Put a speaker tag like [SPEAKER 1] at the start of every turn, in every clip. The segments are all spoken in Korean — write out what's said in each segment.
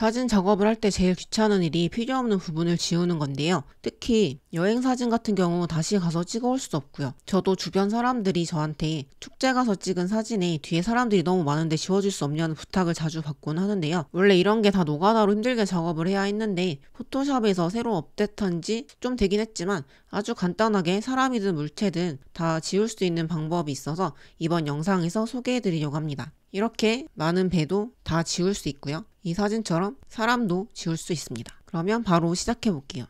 [SPEAKER 1] 사진 작업을 할 때 제일 귀찮은 일이 필요없는 부분을 지우는 건데요. 특히 여행 사진 같은 경우 다시 가서 찍어올 수도 없고요. 저도 주변 사람들이 저한테 축제 가서 찍은 사진에 뒤에 사람들이 너무 많은데 지워줄 수 없냐는 부탁을 자주 받곤 하는데요. 원래 이런 게 다 노가다로 힘들게 작업을 해야 했는데 포토샵에서 새로 업데이트한 지좀 되긴 했지만 아주 간단하게 사람이든 물체든 다 지울 수 있는 방법이 있어서 이번 영상에서 소개해 드리려고 합니다. 이렇게 많은 배도 다 지울 수 있고요. 이 사진처럼 사람도 지울 수 있습니다. 그러면 바로 시작해 볼게요.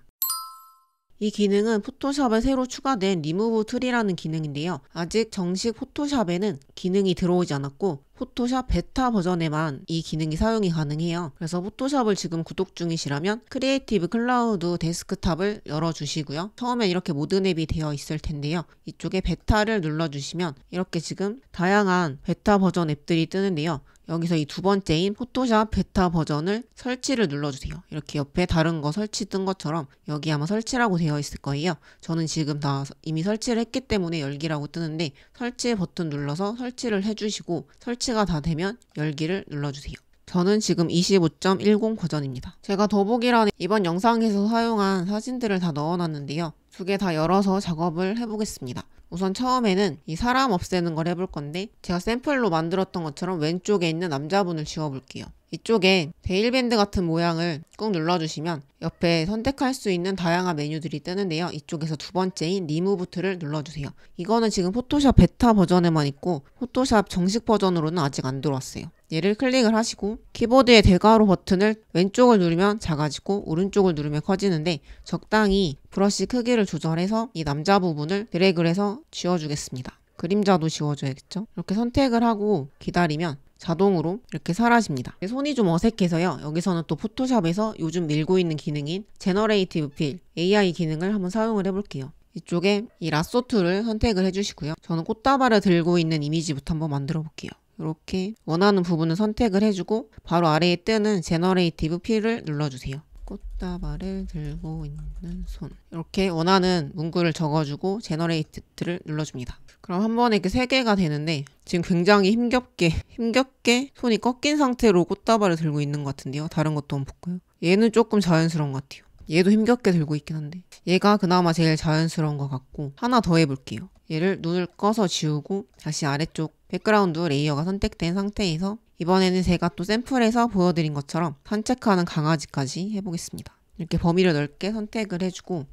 [SPEAKER 1] 이 기능은 포토샵에 새로 추가된 리무브 툴이라는 기능인데요. 아직 정식 포토샵에는 기능이 들어오지 않았고 포토샵 베타 버전에만 이 기능이 사용이 가능해요. 그래서 포토샵을 지금 구독 중이시라면 크리에이티브 클라우드 데스크탑을 열어주시고요. 처음에 이렇게 모든 앱이 되어 있을 텐데요. 이쪽에 베타를 눌러주시면 이렇게 지금 다양한 베타 버전 앱들이 뜨는데요. 여기서 이 두 번째인 포토샵 베타 버전을 설치를 눌러주세요. 이렇게 옆에 다른 거 설치 뜬 것처럼 여기 아마 설치라고 되어 있을 거예요. 저는 지금 다 이미 설치를 했기 때문에 열기라고 뜨는데 설치 버튼 눌러서 설치를 해주시고 설치 1 c 가다 되면 열기를 눌러주세요. 저는 지금 25.10고전입니다 제가 더보기란에 이번 영상에서 사용한 사진들을 다 넣어놨는데요. 두 개 다 열어서 작업을 해보겠습니다. 우선 처음에는 이 사람 없애는 걸 해볼 건데 제가 샘플로 만들었던 것처럼 왼쪽에 있는 남자분을 지워볼게요. 이쪽에 데일밴드 같은 모양을 꾹 눌러주시면 옆에 선택할 수 있는 다양한 메뉴들이 뜨는데요. 이쪽에서 두 번째인 리무 부트를 눌러주세요. 이거는 지금 포토샵 베타 버전에만 있고 포토샵 정식 버전으로는 아직 안 들어왔어요. 얘를 클릭을 하시고 키보드의 대괄호 버튼을 왼쪽을 누르면 작아지고 오른쪽을 누르면 커지는데 적당히 브러쉬 크기를 조절해서 이 남자 부분을 드래그 해서 지워주겠습니다. 그림자도 지워줘야겠죠? 이렇게 선택을 하고 기다리면 자동으로 이렇게 사라집니다. 손이 좀 어색해서요. 여기서는 또 포토샵에서 요즘 밀고 있는 기능인 제너레이티브 필 AI 기능을 한번 사용을 해볼게요. 이쪽에 이 라쏘 툴을 선택을 해주시고요. 저는 꽃다발을 들고 있는 이미지부터 한번 만들어 볼게요. 이렇게 원하는 부분을 선택을 해주고 바로 아래에 뜨는 제너레이티브 필을 눌러주세요. 꽃다발을 들고 있는 손 이렇게 원하는 문구를 적어주고 제너레이트를 눌러줍니다 그럼 한 번에 이렇게 3개가 되는데 지금 굉장히 힘겹게 힘겹게 손이 꺾인 상태로 꽃다발을 들고 있는 것 같은데요 다른 것도 한번 볼까요? 얘는 조금 자연스러운 것 같아요 얘도 힘겹게 들고 있긴 한데 얘가 그나마 제일 자연스러운 것 같고 하나 더 해볼게요 얘를 눈을 꺼서 지우고 다시 아래쪽 백그라운드 레이어가 선택된 상태에서 이번에는 제가 또 샘플에서 보여드린 것처럼 산책하는 강아지까지 해보겠습니다. 이렇게 범위를 넓게 선택을 해주고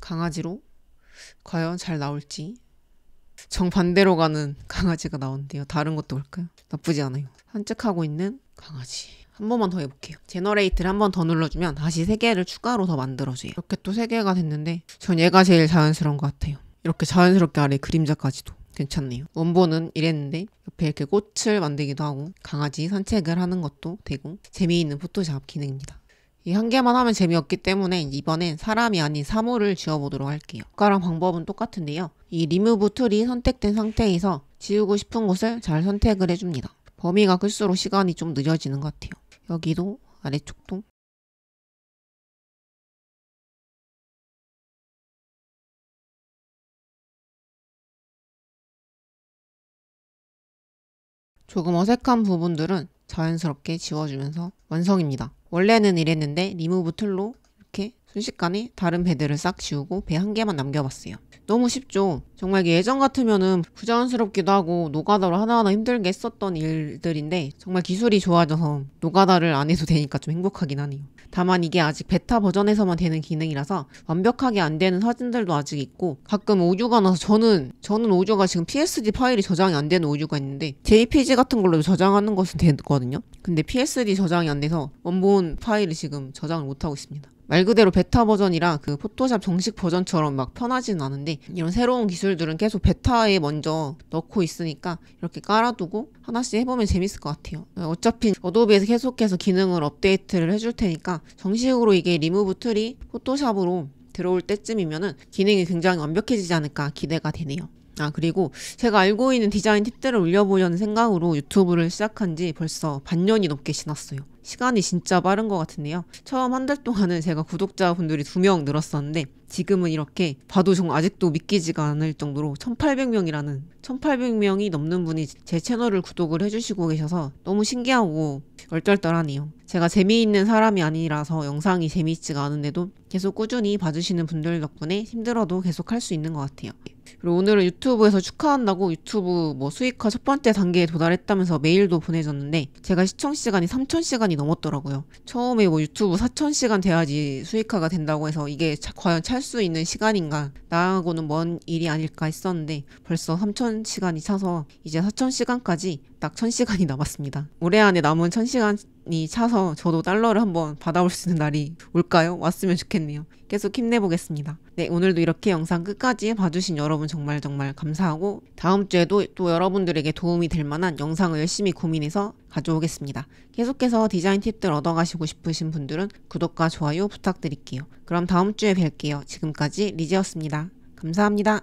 [SPEAKER 1] 강아지로 과연 잘 나올지 정반대로 가는 강아지가 나온대요. 다른 것도 볼까요? 나쁘지 않아요. 산책하고 있는 강아지 한 번만 더 해볼게요 제너레이트를 한 번 더 눌러주면 다시 세개를 추가로 더 만들어줘요 이렇게 또 세개가 됐는데 전 얘가 제일 자연스러운 것 같아요 이렇게 자연스럽게 아래 그림자까지도 괜찮네요 원본은 이랬는데 옆에 이렇게 꽃을 만들기도 하고 강아지 산책을 하는 것도 되고 재미있는 포토샵 기능입니다 이 한 개만 하면 재미없기 때문에 이번엔 사람이 아닌 사물을 지워보도록 할게요 아까랑 방법은 똑같은데요 이 리무브 툴이 선택된 상태에서 지우고 싶은 곳을 잘 선택을 해줍니다 범위가 클수록 시간이 좀 느려지는 것 같아요. 여기도 아래쪽도 조금 어색한 부분들은 자연스럽게 지워주면서 완성입니다. 원래는 이랬는데 리무브 툴로 이렇게 순식간에 다른 배들을 싹 지우고 배 한 개만 남겨봤어요. 너무 쉽죠? 정말 예전 같으면은 부자연스럽기도 하고 노가다로 하나하나 힘들게 했었던 일들인데 정말 기술이 좋아져서 노가다를 안 해도 되니까 좀 행복하긴 하네요. 다만 이게 아직 베타 버전에서만 되는 기능이라서 완벽하게 안 되는 사진들도 아직 있고 가끔 오류가 나서 저는 저는 오류가 지금 PSD 파일이 저장이 안 되는 오류가 있는데 JPG 같은 걸로 저장하는 것은 되거든요. 근데 PSD 저장이 안 돼서 원본 파일을 지금 저장을 못 하고 있습니다. 말 그대로 베타 버전이랑그 포토샵 정식 버전처럼 막 편하진 않은데 이런 새로운 기술들은 계속 베타에 먼저 넣고 있으니까 이렇게 깔아두고 하나씩 해보면 재밌을 것 같아요. 어차피 어도비에서 계속해서 기능을 업데이트를 해줄 테니까 정식으로 이게 리무브 툴이 포토샵으로 들어올 때쯤이면은 기능이 굉장히 완벽해지지 않을까 기대가 되네요. 아, 그리고 제가 알고 있는 디자인 팁들을 올려보려는 생각으로 유튜브를 시작한 지 벌써 반년이 넘게 지났어요. 시간이 진짜 빠른 것 같은데요. 처음 한 달 동안은 제가 구독자분들이 두 명 늘었었는데 지금은 이렇게 봐도 정 아직도 믿기지가 않을 정도로 1800명이라는 1800명이 넘는 분이 제 채널을 구독을 해주시고 계셔서 너무 신기하고 얼떨떨하네요. 제가 재미있는 사람이 아니라서 영상이 재미있지가 않은데도 계속 꾸준히 봐주시는 분들 덕분에 힘들어도 계속 할 수 있는 것 같아요. 그리고 오늘은 유튜브에서 축하한다고 유튜브 뭐 수익화 첫 번째 단계에 도달했다면서 메일도 보내줬는데 제가 시청 시간이 3천 시간이 넘었더라고요. 처음에 뭐 유튜브 4천 시간 돼야지 수익화가 된다고 해서 이게 차, 과연 찰 수 있는 시간인가 나하고는 먼 일이 아닐까 했었는데 벌써 3천 시간이 차서 이제 4천 시간까지 딱천 시간이 남았습니다. 올해 안에 남은 천 시간 이 차서 저도 달러를 한번 받아올 수 있는 날이 올까요? 왔으면 좋겠네요. 계속 힘내보겠습니다. 네, 오늘도 이렇게 영상 끝까지 봐주신 여러분 정말 정말 감사하고 다음 주에도 또 여러분들에게 도움이 될 만한 영상을 열심히 고민해서 가져오겠습니다. 계속해서 디자인 팁들 얻어가시고 싶으신 분들은 구독과 좋아요 부탁드릴게요. 그럼 다음 주에 뵐게요. 지금까지 리지였습니다. 감사합니다.